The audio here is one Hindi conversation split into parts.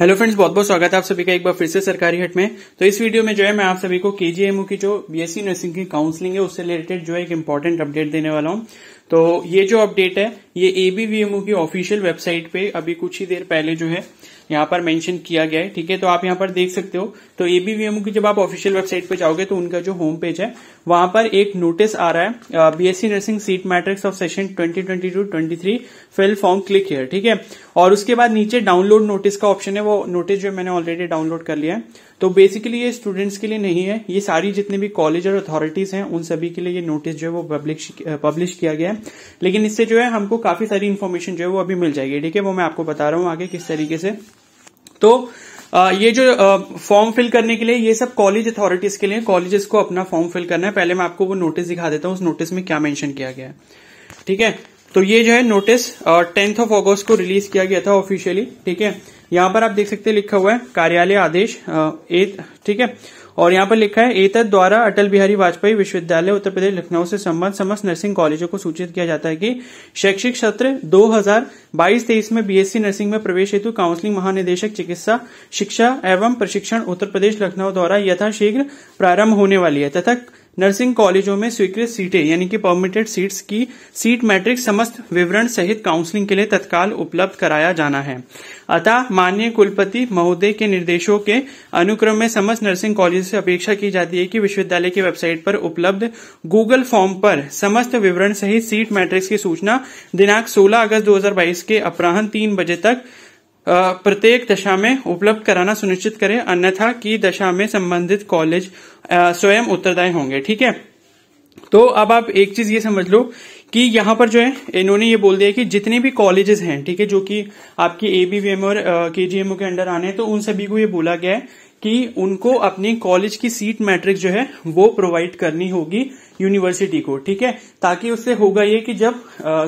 हेलो फ्रेंड्स बहुत बहुत स्वागत है आप सभी का एक बार फिर से सरकारी हट में तो इस वीडियो में जो है मैं आप सभी को केजीएमओ की जो बीएससी नर्सिंग की काउंसलिंग है उससे रिलेटेड जो है एक इम्पोर्टेंट अपडेट देने वाला हूं तो ये जो अपडेट है ये एबीवीएमओ की ऑफिशियल वेबसाइट पे अभी कुछ ही देर पहले जो है यहाँ पर मेंशन किया गया है ठीक है तो आप यहाँ पर देख सकते हो तो एबीवीएमओ की जब आप ऑफिशियल वेबसाइट पे जाओगे तो उनका जो होम पेज है वहां पर एक नोटिस आ रहा है BSc nursing seat matrix of session 2022-23 fill form click here ठीक है और उसके बाद नीचे डाउनलोड नोटिस का ऑप्शन है वो नोटिस जो मैंने ऑलरेडी डाउनलोड कर लिया है तो बेसिकली ये स्टूडेंट्स के लिए नहीं है ये सारी जितने भी कॉलेज और अथॉरिटीज हैं उन सभी के लिए ये नोटिस जो है वो पब्लिश किया गया है लेकिन इससे जो है हमको काफी सारी इन्फॉर्मेशन जो है वो अभी मिल जाएगी ठीक है वो मैं आपको बता रहा हूँ आगे किस तरीके से तो आ, ये जो फॉर्म फिल करने के लिए ये सब कॉलेज अथॉरिटीज के लिए कॉलेजेस को अपना फॉर्म फिल करना है पहले मैं आपको वो नोटिस दिखा देता हूँ उस नोटिस में क्या मेंशन किया गया है ठीक है तो ये जो है नोटिस टेंथ ऑफ अगस्त को रिलीज किया गया था ऑफिशियली ठीक है यहां पर आप देख सकते हैं लिखा हुआ है कार्यालय आदेश एट ठीक है और यहाँ पर लिखा है एतद द्वारा अटल बिहारी वाजपेयी विश्वविद्यालय उत्तर प्रदेश लखनऊ से संबंध समस्त नर्सिंग कॉलेजों को सूचित किया जाता है कि शैक्षिक सत्र 2022-23 में बीएससी नर्सिंग में प्रवेश हेतु काउंसलिंग महानिदेशक चिकित्सा शिक्षा एवं प्रशिक्षण उत्तर प्रदेश लखनऊ द्वारा यथाशीघ्र प्रारंभ होने वाली है तथा नर्सिंग कॉलेजों में स्वीकृत सीटें यानी कि परमिटेड सीट्स की सीट मैट्रिक समस्त विवरण सहित काउंसलिंग के लिए तत्काल उपलब्ध कराया जाना है अतः माननीय कुलपति महोदय के निर्देशों के अनुक्रम में समस्त नर्सिंग कॉलेज से अपेक्षा की जाती है कि विश्वविद्यालय की वेबसाइट पर उपलब्ध गूगल फॉर्म पर समस्त विवरण सहित सीट मैट्रिक्स की सूचना दिनांक सोलह अगस्त दो के अपराहन तीन बजे तक प्रत्येक दशा में उपलब्ध कराना सुनिश्चित करें अन्यथा की दशा में संबंधित कॉलेज स्वयं उत्तरदायी होंगे ठीक है तो अब आप एक चीज ये समझ लो कि यहां पर जो है इन्होंने ये बोल दिया कि जितने भी कॉलेजेस हैं ठीक है जो कि आपके एबीवीएम और केजीएमओ के अंडर आने हैं तो उन सभी को ये बोला गया है कि उनको अपनी कॉलेज की सीट मैट्रिक्स जो है वो प्रोवाइड करनी होगी यूनिवर्सिटी को ठीक है ताकि उससे होगा ये कि जब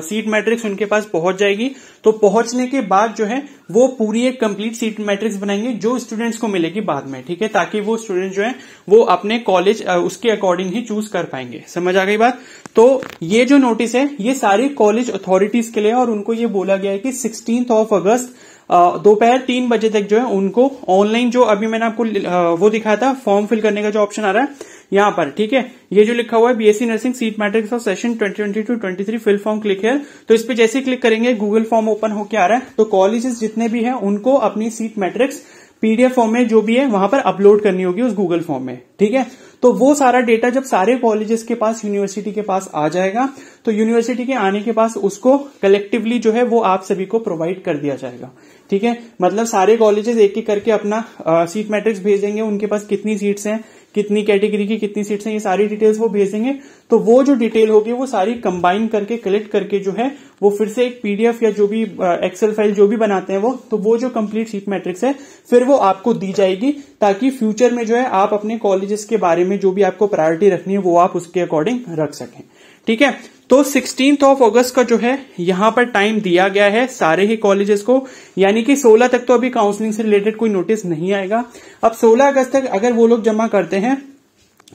सीट मैट्रिक्स उनके पास पहुंच जाएगी तो पहुंचने के बाद जो है वो पूरी एक कंप्लीट सीट मैट्रिक्स बनाएंगे जो स्टूडेंट्स को मिलेगी बाद में ठीक है ताकि वो स्टूडेंट जो है वो अपने कॉलेज उसके अकॉर्डिंग ही चूज कर पाएंगे समझ आ गई बात तो ये जो नोटिस है ये सारी कॉलेज अथॉरिटीज के लिए और उनको ये बोला गया है कि सिक्सटींथ ऑफ अगस्त दोपहर तीन बजे तक जो है उनको ऑनलाइन जो अभी मैंने आपको वो दिखाया था फॉर्म फिल करने का जो ऑप्शन आ रहा है यहाँ पर ठीक है ये जो लिखा हुआ है BSc nursing seat matrix of session 2022 to 23 fill form click है तो इस पर जैसे क्लिक करेंगे गूगल फॉर्म ओपन होकर आ रहा है तो कॉलेजेस जितने भी हैं उनको अपनी सीट मैट्रिक्स पीडीएफ फॉर्म में जो भी है वहां पर अपलोड करनी होगी उस गूगल फॉर्म में ठीक है तो वो सारा डेटा जब सारे कॉलेजेस के पास यूनिवर्सिटी के पास आ जाएगा तो यूनिवर्सिटी के आने के पास उसको कलेक्टिवली जो है वो आप सभी को प्रोवाइड कर दिया जाएगा ठीक है मतलब सारे कॉलेजेस एक एक करके अपना सीट मैट्रिक्स भेज देंगे उनके पास कितनी सीट्स हैं कितनी कैटेगरी की कितनी सीट्स हैं ये सारी डिटेल्स वो भेजेंगे तो वो जो डिटेल होगी वो सारी कंबाइन करके कलेक्ट करके जो है वो फिर से एक पीडीएफ या जो भी एक्सेल फाइल जो भी बनाते हैं वो तो वो जो कंप्लीट सीट मैट्रिक्स है फिर वो आपको दी जाएगी ताकि फ्यूचर में जो है आप अपने कॉलेजेस के बारे में जो भी आपको प्रायोरिटी रखनी है वो आप उसके अकॉर्डिंग रख सकें ठीक है तो सिक्सटीन ऑफ अगस्त का जो है यहां पर टाइम दिया गया है सारे ही कॉलेजेस को यानी कि 16 तक तो अभी काउंसलिंग से रिलेटेड कोई नोटिस नहीं आएगा अब 16 अगस्त तक अगर वो लोग जमा करते हैं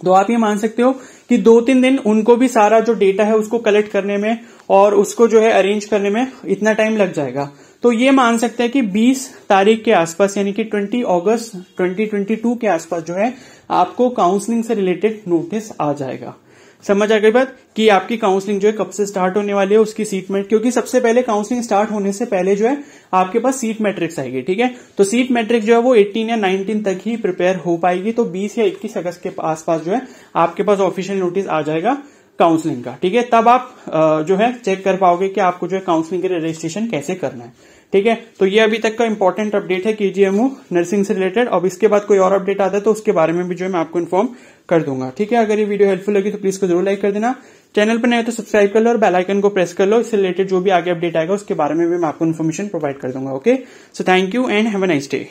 तो आप ये मान सकते हो कि दो तीन दिन उनको भी सारा जो डेटा है उसको कलेक्ट करने में और उसको जो है अरेंज करने में इतना टाइम लग जाएगा तो ये मान सकते हैं कि 20 तारीख के आसपास यानी कि 20 अगस्त 2022 के आसपास जो है आपको काउंसलिंग से रिलेटेड नोटिस आ जाएगा समझ आ गई बात कि आपकी काउंसलिंग जो है कब से स्टार्ट होने वाली है उसकी सीट मेट्रिक क्योंकि सबसे पहले काउंसलिंग स्टार्ट होने से पहले जो है आपके पास सीट मैट्रिक्स आएगी ठीक है तो सीट मैट्रिक जो है वो 18 या 19 तक ही प्रिपेयर हो पाएगी तो 20 या 21 अगस्त के आसपास जो है आपके पास ऑफिशियल नोटिस आ जाएगा काउंसलिंग का ठीक है तब आप जो है चेक कर पाओगे कि आपको जो है काउंसलिंग के रजिस्ट्रेशन कैसे करना है ठीक है तो ये अभी तक का इंपॉर्टेंट अपडेट है केजीएमओ नर्सिंग से रिलेटेड अब इसके बाद कोई और अपडेट आता है तो उसके बारे में भी जो है मैं आपको इन्फॉर्म कर दूंगा ठीक है अगर ये वीडियो हेल्पफुल लगी तो प्लीज को जरूर लाइक कर देना चैनल पर नए तो सब्सक्राइब कर लो और बेलाइकन को प्रेस कर लो इससे रिलेटेड जो भी आगे अपडेट आएगा उसके बारे में भी मैं आपको इन्फॉर्मेशन प्रोवाइड कर दूंगा okay so thank you and have a nice day